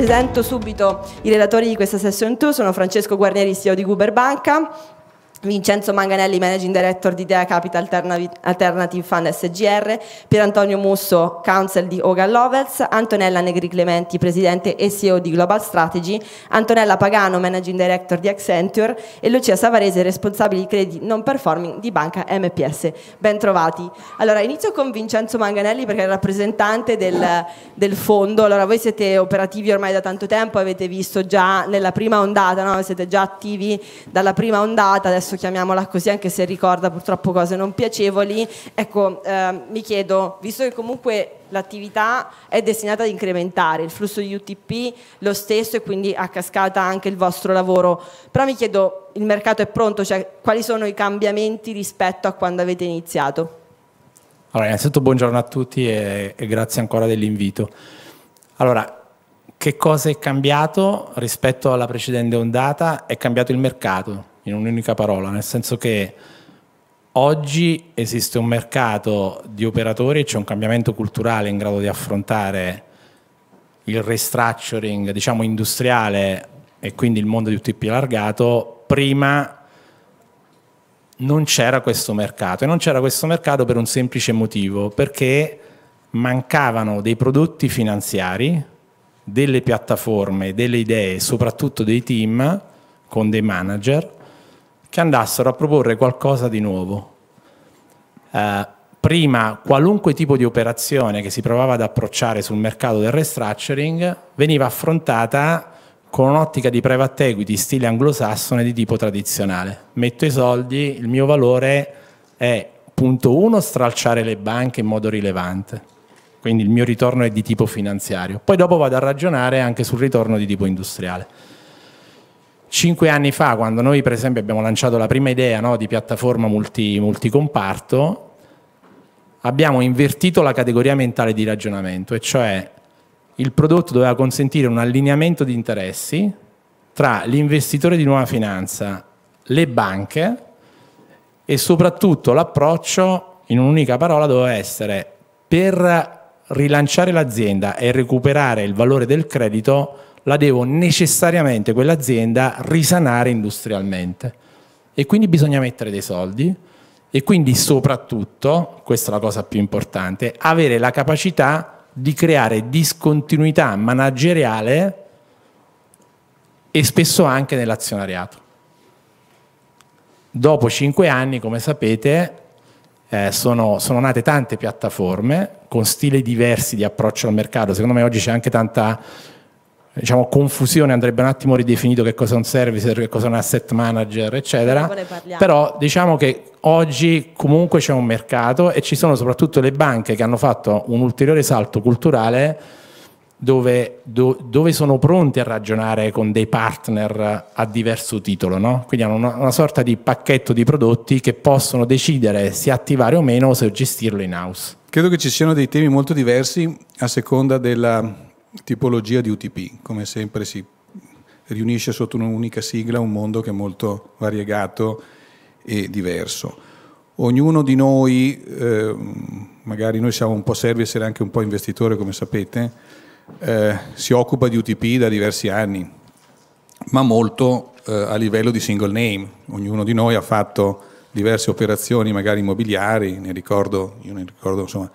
Presento subito i relatori di questa session 2, sono Francesco Guarnieri, CEO di Guber Banca, Vincenzo Manganelli, Managing Director di Dea Capital Alternative Fund SGR, Pier Antonio Musso, Council di Hogan Lovels, Antonella Negri Clementi, Presidente e CEO di Global Strategy, Antonella Pagano, Managing Director di Accenture e Lucia Savarese, responsabile di crediti non performing di Banca MPS. Ben trovati. Allora, inizio con Vincenzo Manganelli perché è il rappresentante del, del, fondo. Allora, voi siete operativi ormai da tanto tempo, avete visto già nella prima ondata, no? siete già attivi dalla prima ondata, adesso adesso chiamiamola così, anche se ricorda purtroppo cose non piacevoli, ecco, eh, mi chiedo, visto che comunque l'attività è destinata ad incrementare il flusso di UTP lo stesso e quindi a cascata anche il vostro lavoro, però mi chiedo, il mercato è pronto? Cioè, quali sono i cambiamenti rispetto a quando avete iniziato? Allora, innanzitutto buongiorno a tutti e, e grazie ancora dell'invito. Allora, che cosa è cambiato rispetto alla precedente ondata? È cambiato il mercato, in un'unica parola, nel senso che oggi esiste un mercato di operatori e c'è un cambiamento culturale in grado di affrontare il restructuring, diciamo, industriale e quindi il mondo di UTP allargato, prima non c'era questo mercato e non c'era questo mercato per un semplice motivo, perché mancavano dei prodotti finanziari, delle piattaforme, delle idee, soprattutto dei team con dei manager che andassero a proporre qualcosa di nuovo. Eh, prima qualunque tipo di operazione che si provava ad approcciare sul mercato del restructuring veniva affrontata con un'ottica di private equity stile anglosassone di tipo tradizionale. Metto i soldi, il mio valore è punto uno, stralciare le banche in modo rilevante, quindi il mio ritorno è di tipo finanziario. Poi dopo vado a ragionare anche sul ritorno di tipo industriale. Cinque anni fa, quando noi per esempio abbiamo lanciato la prima idea no, di piattaforma multi, multicomparto, abbiamo invertito la categoria mentale di ragionamento, e cioè il prodotto doveva consentire un allineamento di interessi tra l'investitore di nuova finanza, le banche e soprattutto l'approccio, in un'unica parola, doveva essere per rilanciare l'azienda e recuperare il valore del credito la devo necessariamente quell'azienda risanare industrialmente e quindi bisogna mettere dei soldi e quindi soprattutto, questa è la cosa più importante, avere la capacità di creare discontinuità manageriale e spesso anche nell'azionariato. Dopo cinque anni, come sapete, eh, sono, sono, nate tante piattaforme con stili diversi di approccio al mercato. Secondo me oggi c'è anche tanta diciamo, confusione andrebbe un attimo ridefinito che cosa è un service, che cosa è un asset manager, eccetera. Però diciamo che oggi comunque c'è un mercato e ci sono soprattutto le banche che hanno fatto un ulteriore salto culturale dove, do, dove sono pronti a ragionare con dei partner a diverso titolo, no? quindi hanno una, una, sorta di pacchetto di prodotti che possono decidere se attivare o meno o se gestirlo in house. Credo che ci siano dei temi molto diversi a seconda della, tipologia di UTP, come sempre si riunisce sotto un'unica sigla un mondo che è molto variegato e diverso. Ognuno di noi, eh, magari noi siamo un po' servi essere anche un po' investitore come sapete, eh, si occupa di UTP da diversi anni, ma molto eh, a livello di single name. Ognuno di noi ha fatto diverse operazioni, magari immobiliari, ne ricordo, io ne ricordo insomma,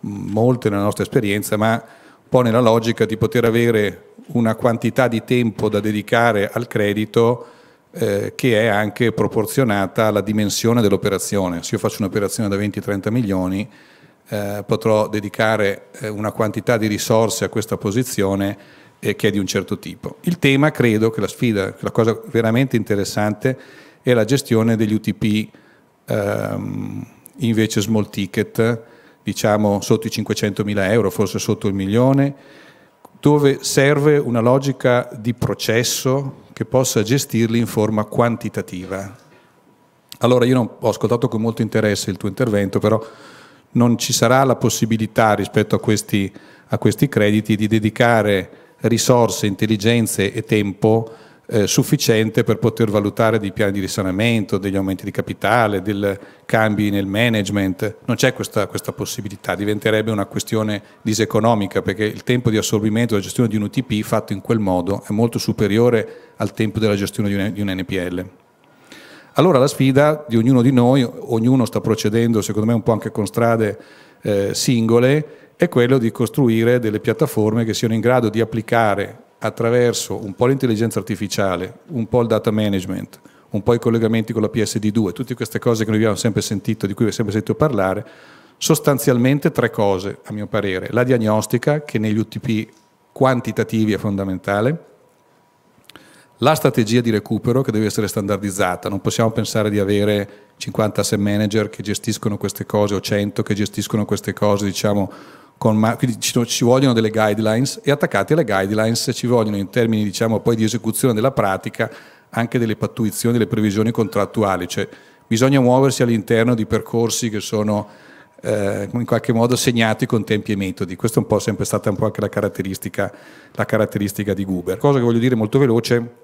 molte nella nostra esperienza, ma po' nella logica di poter avere una quantità di tempo da dedicare al credito eh, che è anche proporzionata alla dimensione dell'operazione. Se io faccio un'operazione da 20-30 milioni, eh, potrò dedicare eh, una quantità di risorse a questa posizione eh, che è di un certo tipo. Il tema, credo che la sfida, la cosa veramente interessante è la gestione degli UTP ehm, invece small ticket diciamo sotto i 500.000 euro, forse sotto il milione, dove serve una logica di processo che possa gestirli in forma quantitativa. Allora io non, ho ascoltato con molto interesse il tuo intervento, però non ci sarà la possibilità rispetto a questi, a questi crediti di dedicare risorse, intelligenze e tempo a eh, sufficiente per poter valutare dei piani di risanamento, degli aumenti di capitale, dei cambi nel management. Non c'è questa, questa, possibilità, diventerebbe una questione diseconomica perché il tempo di assorbimento della gestione di un UTP fatto in quel modo è molto superiore al tempo della gestione di un, di un NPL. Allora la sfida di ognuno di noi, ognuno sta procedendo secondo me un po' anche con strade eh, singole, è quello di costruire delle piattaforme che siano in grado di applicare attraverso un po' l'intelligenza artificiale, un po' il data management, un po' i collegamenti con la PSD2, tutte queste cose che noi abbiamo sempre sentito, di cui abbiamo sempre sentito parlare, sostanzialmente tre cose, a mio parere. La diagnostica, che negli UTP quantitativi è fondamentale, la strategia di recupero, che deve essere standardizzata, non possiamo pensare di avere 50 asset manager che gestiscono queste cose o 100 che gestiscono queste cose, diciamo Mar- quindi ci, ci, vogliono delle guidelines e attaccate alle guidelines ci vogliono in termini diciamo, poi di esecuzione della pratica anche delle pattuizioni, delle previsioni contrattuali, cioè bisogna muoversi all'interno di percorsi che sono eh, in qualche modo segnati con tempi e metodi, questa è un po' sempre stata un po' anche la caratteristica, la caratteristica di Guber. Cosa che voglio dire molto veloce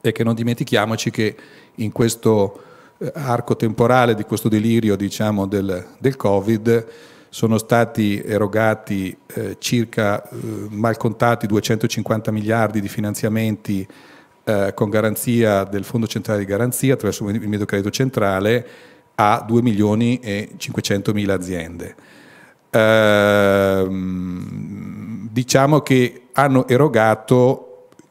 è che non dimentichiamoci che in questo eh, arco temporale di questo delirio diciamo, del, del Covid sono stati erogati eh, circa eh, malcontati 250 miliardi di finanziamenti eh, con garanzia del Fondo Centrale di Garanzia attraverso il Miedo Credito Centrale a 2 milioni e 500 mila aziende. Ehm, diciamo che hanno erogato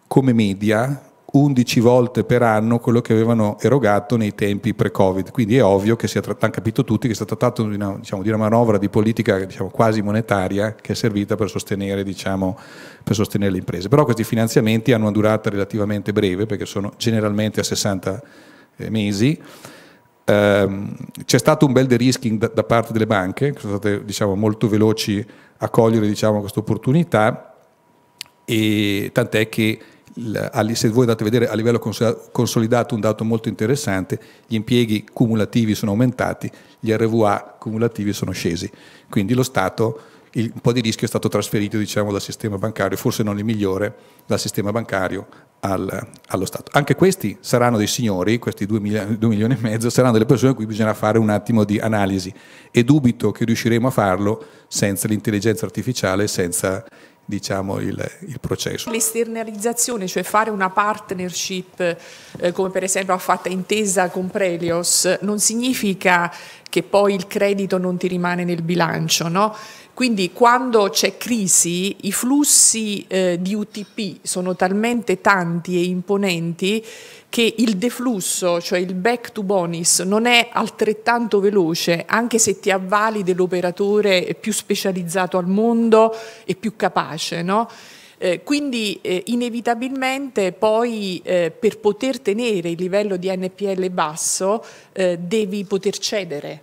come media 11 volte per anno quello che avevano erogato nei tempi pre-Covid. Quindi è ovvio che si è trattato, hanno capito tutti che si è trattato di una, diciamo, di una manovra di politica diciamo, quasi monetaria che è servita per sostenere, diciamo, per sostenere, le imprese. Però questi finanziamenti hanno una durata relativamente breve perché sono generalmente a 60 eh, mesi. Ehm, c'è stato un bel de-risking da, da, parte delle banche, che sono state diciamo, molto veloci a cogliere diciamo, questa opportunità, e tant'è che se voi andate a vedere a livello consolidato un dato molto interessante, gli impieghi cumulativi sono aumentati, gli RVA cumulativi sono scesi. Quindi lo Stato, il, un po' di rischio è stato trasferito diciamo, dal sistema bancario, forse non il migliore, dal sistema bancario al, allo Stato. Anche questi saranno dei signori, questi 2 milioni e mezzo, saranno delle persone a cui bisognerà fare un attimo di analisi e dubito che riusciremo a farlo senza l'intelligenza artificiale, senza diciamo, il, il, processo. L'esternalizzazione, cioè fare una partnership eh, come per esempio ha fatta intesa con Prelios, non significa che poi il credito non ti rimane nel bilancio, no? Quindi quando c'è crisi i flussi eh, di UTP sono talmente tanti e imponenti che il deflusso, cioè il back to bonus, non è altrettanto veloce, anche se ti avvali dell'operatore più specializzato al mondo e più capace. No? Eh, quindi eh, inevitabilmente poi eh, per poter tenere il livello di NPL basso eh, devi poter cedere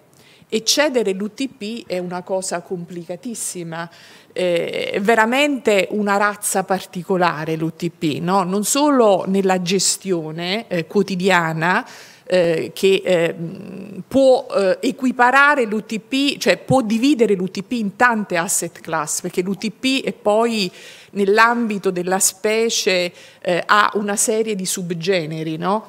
e cedere l'UTP è una cosa complicatissima, eh, è veramente una razza particolare l'UTP, no? non solo nella gestione eh, quotidiana, eh, che eh, può eh, equiparare l'UTP, cioè può dividere l'UTP in tante asset class, perché l'UTP è poi nell'ambito della specie eh, ha una serie di subgeneri, no?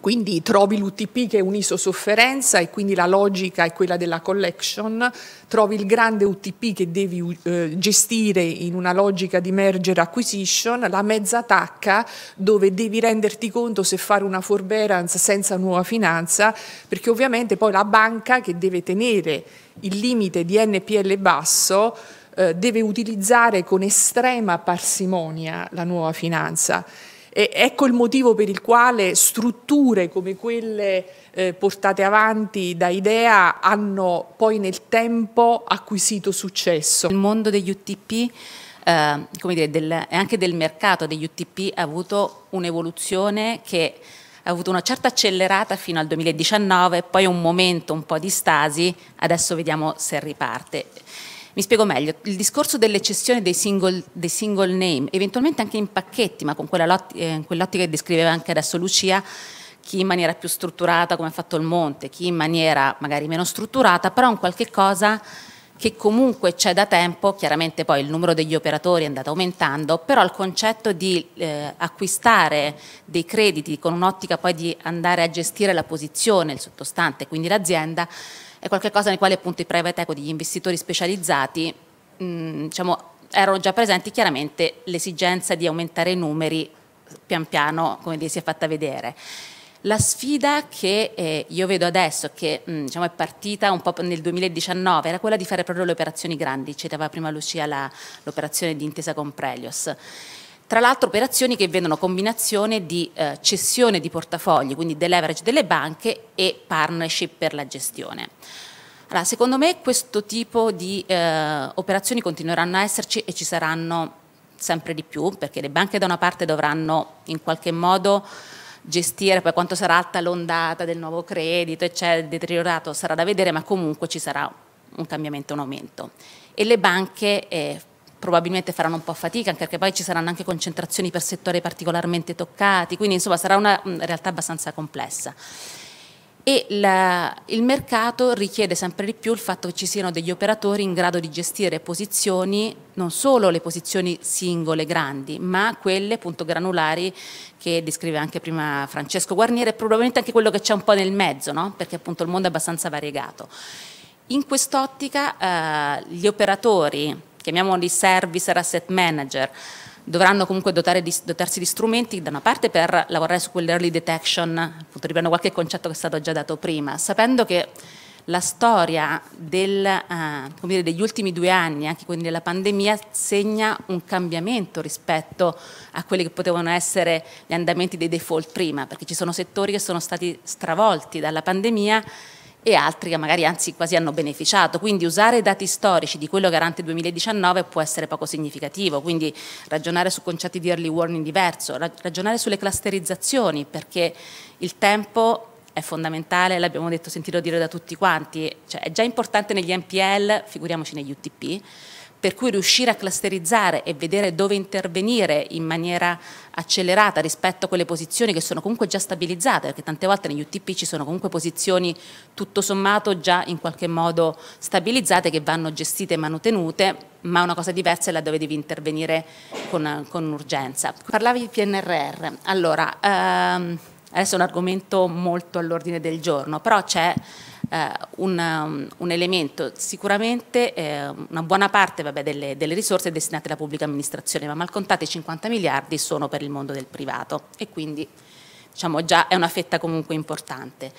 Quindi trovi l'UTP che è sofferenza e quindi la logica è quella della collection, trovi il grande UTP che devi eh, gestire in una logica di merger acquisition, la mezza tacca dove devi renderti conto se fare una forbearance senza nuova finanza, perché ovviamente poi la banca che deve tenere il limite di NPL basso eh, deve utilizzare con estrema parsimonia la nuova finanza. E ecco il motivo per il quale strutture come quelle eh, portate avanti da Idea hanno poi nel tempo acquisito successo. Il mondo degli UTP eh, dire, del, anche del mercato degli UTP ha avuto un'evoluzione che ha avuto una certa accelerata fino al 2019, poi un momento un po' di stasi, adesso vediamo se riparte. Mi spiego meglio, il discorso delle cessioni dei single, dei single name, eventualmente anche in pacchetti, ma con eh, quell'ottica eh, quell che descriveva anche adesso Lucia, chi in maniera più strutturata come ha fatto il Monte, chi in maniera magari meno strutturata, però un qualche cosa che comunque c'è da tempo, chiaramente poi il numero degli operatori è andato aumentando, però il concetto di eh, acquistare dei crediti con un'ottica poi di andare a gestire la posizione, il sottostante, quindi l'azienda, è qualcosa nel quale appunto i private equity, gli investitori specializzati, mh, mm, diciamo, erano già presenti chiaramente l'esigenza di aumentare i numeri pian piano, come dire, si è fatta vedere. La sfida che eh, io vedo adesso, che mh, mm, diciamo, è partita un po' nel 2019, era quella di fare proprio le operazioni grandi, citava prima Lucia l'operazione di intesa con Prelios tra l'altro operazioni che vedono combinazione di eh, cessione di portafogli, quindi deleverage delle banche e partnership per la gestione. Allora, secondo me questo tipo di eh, operazioni continueranno a esserci e ci saranno sempre di più, perché le banche da una parte dovranno in qualche modo gestire, poi quanto sarà alta l'ondata del nuovo credito, eccetera, il deteriorato sarà da vedere, ma comunque ci sarà un cambiamento, un aumento. E le banche eh, probabilmente faranno un po' fatica, anche perché poi ci saranno anche concentrazioni per settori particolarmente toccati, quindi insomma sarà una mm, realtà abbastanza complessa. E la, il mercato richiede sempre di più il fatto che ci siano degli operatori in grado di gestire posizioni, non solo le posizioni singole grandi, ma quelle appunto granulari che descrive anche prima Francesco Guarniere, e probabilmente anche quello che c'è un po' nel mezzo, no? perché appunto il mondo è abbastanza variegato. In quest'ottica eh, gli operatori chiamiamoli service asset manager, dovranno comunque di, dotarsi di strumenti da una parte per lavorare su quell'early detection, appunto riprendo qualche concetto che è stato già dato prima, sapendo che la storia del, eh, dire, degli ultimi due anni, anche quindi della pandemia, segna un cambiamento rispetto a quelli che potevano essere gli andamenti dei default prima, perché ci sono settori che sono stati stravolti dalla pandemia e altri che magari anzi quasi hanno beneficiato. Quindi usare dati storici di quello garante 2019 può essere poco significativo, quindi ragionare su concetti di early warning diverso, ragionare sulle clusterizzazioni perché il tempo è fondamentale, l'abbiamo detto, sentito dire da tutti quanti, cioè, è già importante negli MPL, figuriamoci negli UTP per cui riuscire a clusterizzare e vedere dove intervenire in maniera accelerata rispetto a quelle posizioni che sono comunque già stabilizzate, perché tante volte negli UTP ci sono comunque posizioni tutto sommato già in qualche modo stabilizzate che vanno gestite e manutenute, ma una cosa diversa è là dove devi intervenire con, con urgenza. Parlavi di PNRR, allora ehm, adesso è un argomento molto all'ordine del giorno, però c'è eh, un, um, un, elemento, sicuramente eh, una buona parte vabbè, delle, delle, risorse è destinata alla pubblica amministrazione, ma malcontate 50 miliardi sono per il mondo del privato e quindi diciamo, già è una fetta comunque importante.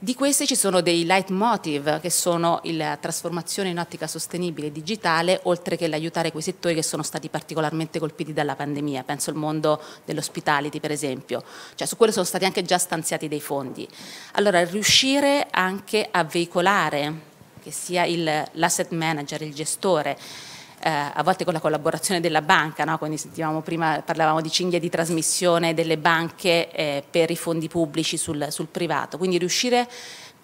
Di queste ci sono dei leitmotiv che sono la trasformazione in ottica sostenibile e digitale, oltre che l'aiutare quei settori che sono stati particolarmente colpiti dalla pandemia, penso al mondo dell'ospitality per esempio, cioè su quello sono stati anche già stanziati dei fondi. Allora riuscire anche a veicolare che sia l'asset manager, il gestore, eh, a volte con la collaborazione della banca, no? quindi sentivamo prima, parlavamo di cinghia di trasmissione delle banche eh, per i fondi pubblici sul, sul privato, quindi riuscire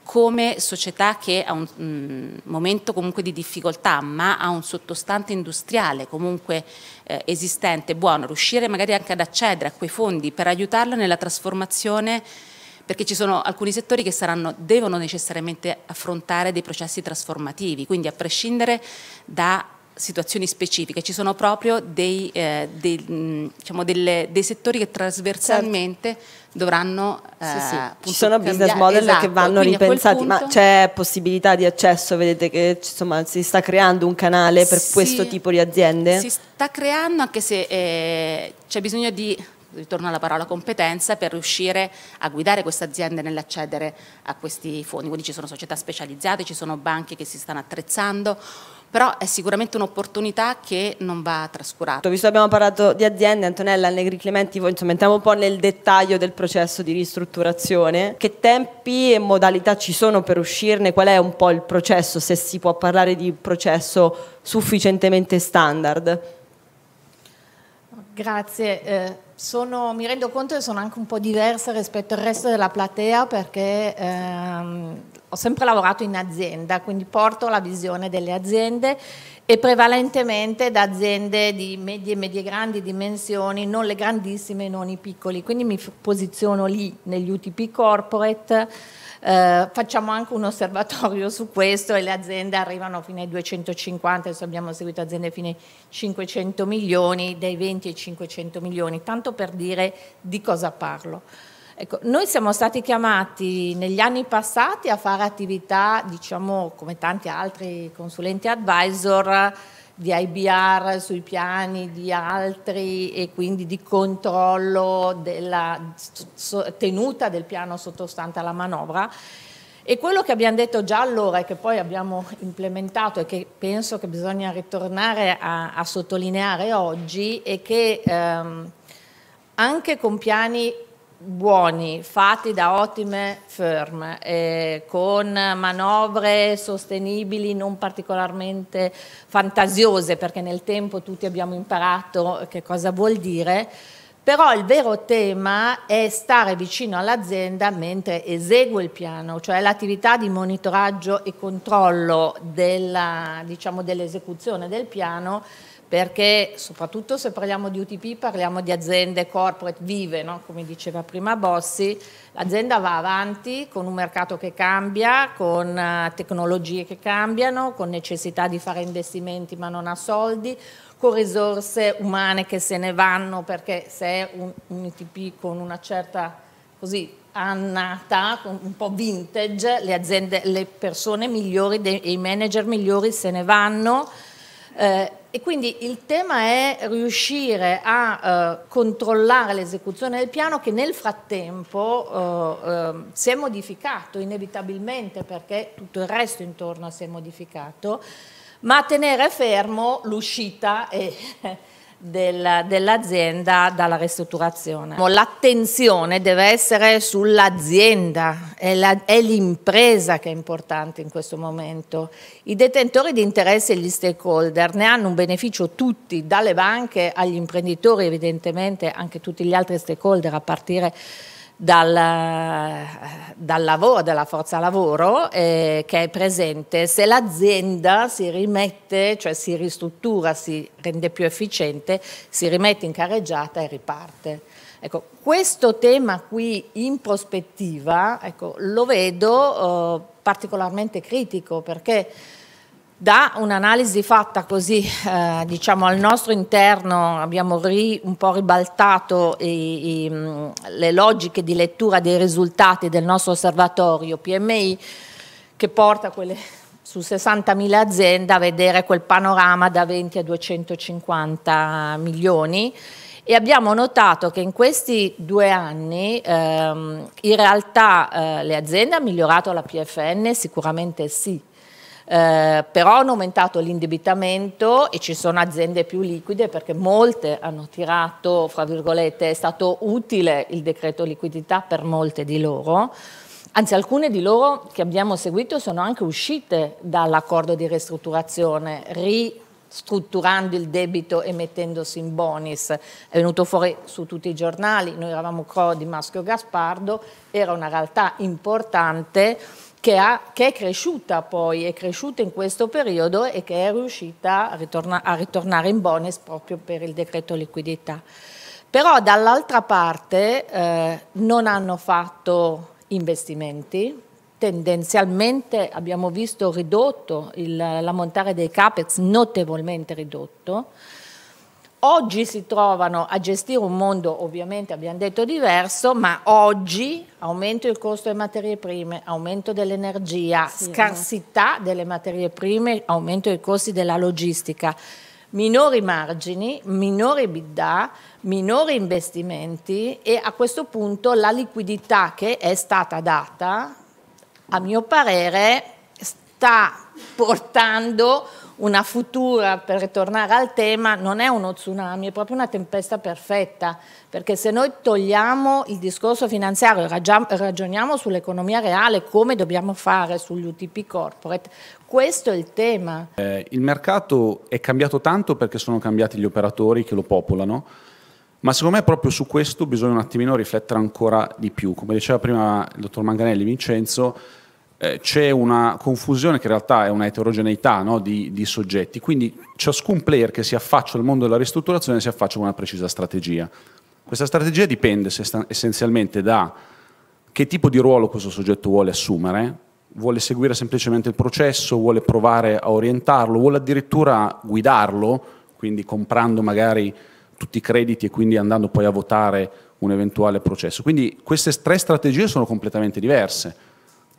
come società che ha un mh, mm, momento comunque di difficoltà ma ha un sottostante industriale comunque eh, esistente, buono, riuscire magari anche ad accedere a quei fondi per aiutarlo nella trasformazione perché ci sono alcuni settori che saranno, devono necessariamente affrontare dei processi trasformativi, quindi a prescindere da situazioni specifiche, ci sono proprio dei, eh, dei, mm, diciamo delle, dei settori che trasversalmente certo. dovranno... Eh, sì, sì. ci sono business model esatto. che vanno esatto, Quindi ripensati, punto... ma c'è possibilità di accesso, vedete che insomma, si sta creando un canale per si, questo tipo di aziende? Si sta creando anche se eh, c'è bisogno di ritorno alla parola competenza, per riuscire a guidare queste aziende nell'accedere a questi fondi. Quindi ci sono società specializzate, ci sono banche che si stanno attrezzando, però è sicuramente un'opportunità che non va trascurata. Visto che abbiamo parlato di aziende, Antonella Allegri Clementi, insomma, entriamo un po' nel dettaglio del processo di ristrutturazione, che tempi e modalità ci sono per uscirne, qual è un po' il processo, se si può parlare di processo sufficientemente standard? Grazie, eh, sono, mi rendo conto che sono anche un po' diversa rispetto al resto della platea perché ehm, ho sempre lavorato in azienda, quindi porto la visione delle aziende e prevalentemente da aziende di medie e medie grandi dimensioni, non le grandissime non i piccoli, quindi mi posiziono lì negli UTP corporate eh, facciamo anche un osservatorio su questo e le aziende arrivano fino ai 250, adesso abbiamo seguito aziende fino ai 500 milioni, dai 20 ai 500 milioni, tanto per dire di cosa parlo. Ecco, noi siamo stati chiamati negli anni passati a fare attività, diciamo come tanti altri consulenti advisor, di IBR sui piani di altri e quindi di controllo della tenuta del piano sottostante alla manovra. E quello che abbiamo detto già allora e che poi abbiamo implementato e che penso che bisogna ritornare a, a sottolineare oggi è che ehm, anche con piani buoni, fatti da ottime firm, eh, con manovre sostenibili non particolarmente fantasiose, perché nel tempo tutti abbiamo imparato che cosa vuol dire. Però il vero tema è stare vicino all'azienda mentre esegue il piano, cioè l'attività di monitoraggio e controllo diciamo, dell'esecuzione diciamo, dell del piano perché soprattutto se parliamo di UTP parliamo di aziende corporate vive, no? come diceva prima Bossi, l'azienda va avanti con un mercato che cambia, con eh, tecnologie che cambiano, con necessità di fare investimenti ma non ha soldi, con risorse umane che se ne vanno perché se è un, un UTP con una certa così annata, un po' vintage, le, aziende, le persone migliori, e i manager migliori se ne vanno eh, e quindi il tema è riuscire a eh, controllare l'esecuzione del piano che nel frattempo eh, ehm, si è modificato inevitabilmente perché tutto il resto intorno si è modificato, ma tenere fermo l'uscita e dell'azienda dalla ristrutturazione. L'attenzione deve essere sull'azienda, è l'impresa che è importante in questo momento. I detentori di interesse e gli stakeholder ne hanno un beneficio tutti, dalle banche agli imprenditori evidentemente, anche tutti gli altri stakeholder a partire dal, dal, lavoro, dalla forza lavoro eh, che è presente, se l'azienda si rimette, cioè si ristruttura, si rende più efficiente, si rimette in carreggiata e riparte. Ecco, questo tema qui in prospettiva ecco, lo vedo eh, particolarmente critico perché da un'analisi fatta così, eh, diciamo al nostro interno abbiamo ri, un po' ribaltato i, i, mm, le logiche di lettura dei risultati del nostro osservatorio PMI che porta quelle su 60.000 aziende a vedere quel panorama da 20 a 250 milioni e abbiamo notato che in questi due anni ehm, in realtà eh, le aziende hanno migliorato la PFN sicuramente sì, eh, però hanno aumentato l'indebitamento e ci sono aziende più liquide perché molte hanno tirato, fra virgolette, è stato utile il decreto liquidità per molte di loro. Anzi, alcune di loro che abbiamo seguito sono anche uscite dall'accordo di ristrutturazione, ristrutturando il debito e mettendosi in bonus. È venuto fuori su tutti i giornali, noi eravamo Cro di Maschio Gaspardo, era una realtà importante che, ha, che, è cresciuta poi, è cresciuta in questo periodo e che è riuscita a, ritorna, a ritornare in bonus proprio per il decreto liquidità. Però dall'altra parte eh, non hanno fatto investimenti, tendenzialmente abbiamo visto ridotto l'ammontare dei capex, notevolmente ridotto, oggi si trovano a gestire un mondo ovviamente abbiamo detto diverso, ma oggi aumento del costo delle materie prime, aumento dell'energia, sì, scarsità no? delle materie prime, aumento dei costi della logistica, minori margini, minori bidda, minori investimenti e a questo punto la liquidità che è stata data, a mio parere, sta portando una futura, per ritornare al tema, non è uno tsunami, è proprio una tempesta perfetta, perché se noi togliamo il discorso finanziario e ragioniamo sull'economia reale, come dobbiamo fare sugli UTP corporate, questo è il tema. Eh, il mercato è cambiato tanto perché sono cambiati gli operatori che lo popolano, ma secondo me proprio su questo bisogna un attimino riflettere ancora di più. Come diceva prima il dottor Manganelli Vincenzo, eh, c'è una confusione che in realtà è una eterogeneità no, di, di, soggetti, quindi ciascun player che si affaccia al mondo della ristrutturazione si affaccia con una precisa strategia. Questa strategia dipende essenzialmente da che tipo di ruolo questo soggetto vuole assumere, vuole seguire semplicemente il processo, vuole provare a orientarlo, vuole addirittura guidarlo, quindi comprando magari tutti i crediti e quindi andando poi a votare un eventuale processo. Quindi queste tre strategie sono completamente diverse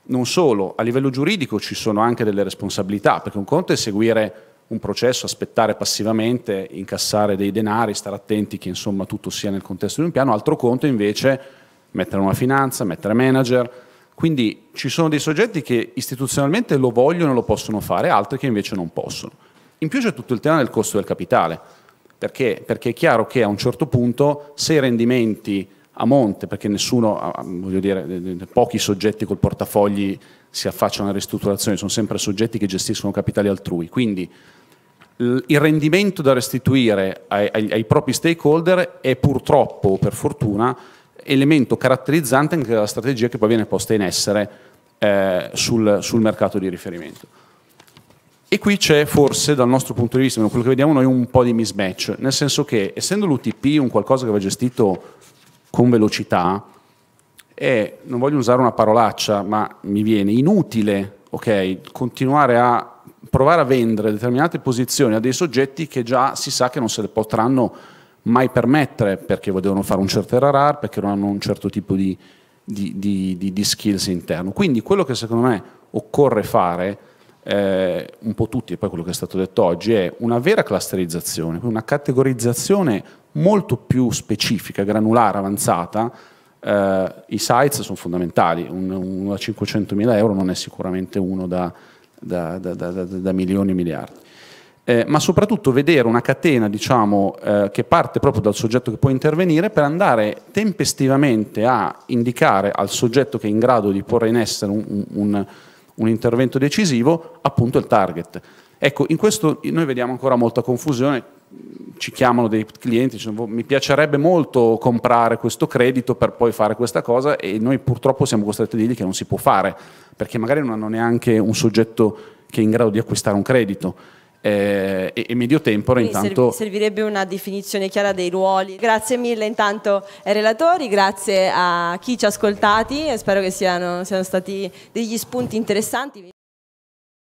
non solo, a livello giuridico ci sono anche delle responsabilità, perché un conto è seguire un processo, aspettare passivamente, incassare dei denari, stare attenti che insomma tutto sia nel contesto di un piano, altro conto invece mettere una finanza, mettere manager, quindi ci sono dei soggetti che istituzionalmente lo vogliono e lo possono fare, altri che invece non possono. In più c'è tutto il tema del costo del capitale, perché, perché è chiaro che a un certo punto se i rendimenti a monte, perché nessuno, voglio dire, pochi soggetti col portafogli si affacciano alla ristrutturazione, sono sempre soggetti che gestiscono capitali altrui. Quindi il rendimento da restituire ai, ai, ai propri stakeholder è purtroppo, per fortuna, elemento caratterizzante anche della strategia che poi viene posta in essere eh, sul, sul mercato di riferimento. E qui c'è forse dal nostro punto di vista, quello che vediamo noi, un po' di mismatch, nel senso che essendo l'UTP un qualcosa che va gestito con velocità è, non voglio usare una parolaccia, ma mi viene inutile okay, continuare a provare a vendere determinate posizioni a dei soggetti che già si sa che non se le potranno mai permettere perché devono fare un certo RRR, perché non hanno un certo tipo di, di, di, di skills interno. Quindi quello che secondo me occorre fare è eh, un po' tutti, e poi quello che è stato detto oggi, è una vera clusterizzazione, una categorizzazione molto più specifica, granulare, avanzata. Eh, I sites sono fondamentali, uno un, da 500.000 euro non è sicuramente uno da, da, da, da milioni e miliardi. Eh, ma soprattutto vedere una catena diciamo, eh, che parte proprio dal soggetto che può intervenire per andare tempestivamente a indicare al soggetto che è in grado di porre in essere un, un, un intervento decisivo, appunto il target. Ecco, in questo noi vediamo ancora molta confusione, ci chiamano dei clienti, dicono, mi piacerebbe molto comprare questo credito per poi fare questa cosa e noi purtroppo siamo costretti a dirgli che non si può fare, perché magari non hanno neanche un soggetto che è in grado di acquistare un credito eh, e, e medio tempore Quindi intanto... Servirebbe una definizione chiara dei ruoli. Grazie mille intanto ai relatori, grazie a chi ci ha ascoltati, spero che siano, siano stati degli spunti interessanti.